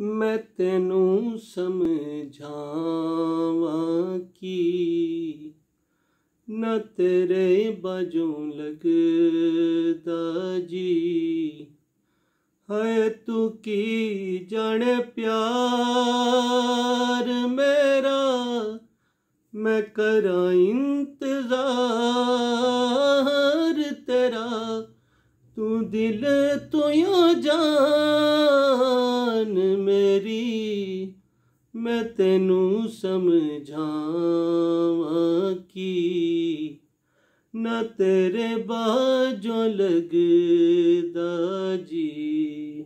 ਮੈਂ ਤੈਨੂੰ ਸਮਝਾਵਾਂ ਕੀ ਨਾ ਤੇਰੇ ਬਜੂ ਲਗਦਾ ਜੀ ਹਏ ਤੂੰ ਕੀ ਜਾਣੇ ਪਿਆਰ ਮੇਰਾ ਮੈਂ ਕਰਾਂ ਇੰਤਜ਼ਾਰ ਮੈਂ ਤੈਨੂੰ ਸਮਝਾਵਾਂ ਕੀ ਨਾ ਤੇਰੇ ਬਾਝੋਂ ਲਗਦਾ ਜੀ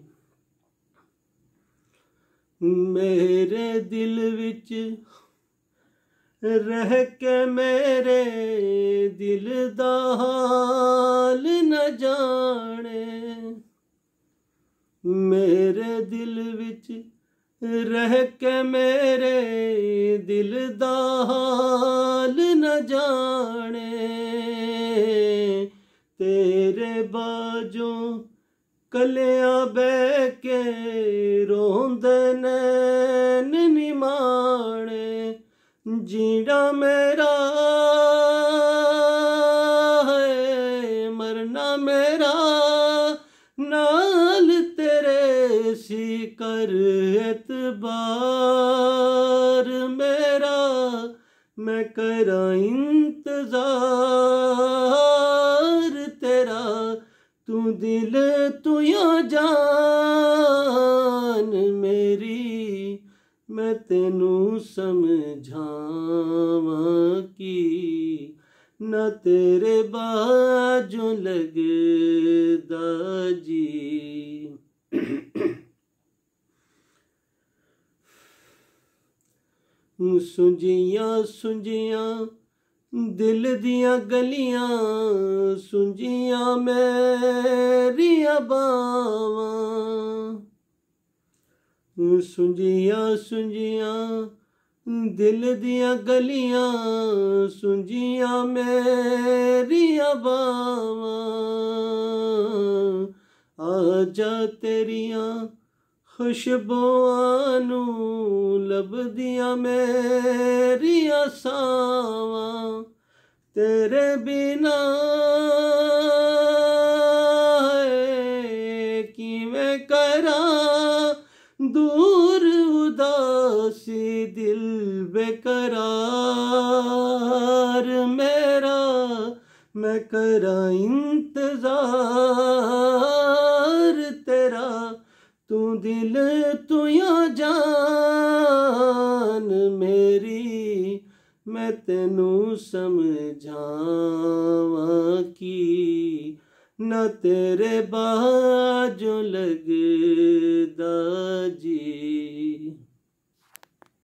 ਮੇਰੇ ਦਿਲ ਵਿੱਚ ਰਹਿ ਕੇ ਮੇਰੇ ਦਿਲ ਦਾ ਹਾਲ ਨ ਜਾਣੇ ਮੇਰੇ ਦਿਲ ਵਿੱਚ ਰਹਿ ਕੇ ਮੇਰੇ ਦਿਲ ਦਾ ਹਾਲ ਨ ਜਾਣੇ ਤੇਰੇ ਬਾਜੋਂ ਕਲਿਆ ਬਹਿ ਕੇ ਰੋਂਦੇ ਨੇ ਨਿਮਾਣੇ ਜੀਣਾ ਮੇਰਾ ਹੈ ਮਰਨਾ ਮੇਰਾ ਨਾਲ ਤੇਰੇ ਸੀ ਕਰ बार मेरा मैं करा इंतजार तेरा तू दिल तू या जान मेरी मैं तेनू समझावा की ना तेरे बाजू लगे ਸੁਝੀਆਂ ਸੁਝੀਆਂ ਦਿਲ ਦੀਆਂ ਗਲੀਆਂ ਸੁੰਝੀਆਂ ਮੇਰੀਆਂ ਬਾਵਾਂ ਸੁਝੀਆਂ ਸੁਝੀਆਂ ਦਿਲ ਦੀਆਂ ਗਲੀਆਂ ਸੁਝੀਆਂ ਮੇਰੀਆਂ ਬਾਵਾਂ ਆ ਜਾ ਤੇਰੀਆਂ ਖੁਸ਼ਬੂਆਂ ਨੂੰ ਲਬਦੀਆਂ ਮੇਰੀਆਂ ਸਾਵਾਂ ਤੇਰੇ ਬਿਨਾ ਕਿਵੇਂ ਕਰਾਂ ਦੂਰ ਉਦਾਸੀ ਦਿਲ ਬੇਕਰਾਰ ਮੇਰਾ ਮੈਂ ਕਰਾਂ ਇੰਤਜ਼ਾਰ ਤੇਰਾ ਤੂੰ ਦਿਲ ਤੂੰ ਆ ਜਾਨ ਮੇਰੀ ਮੈਂ ਤੈਨੂੰ ਸਮਝਾਵਾਂ ਕੀ ਨਾ ਤੇਰੇ ਬਾਝੋਂ ਲੱਗਦਾ ਜੀ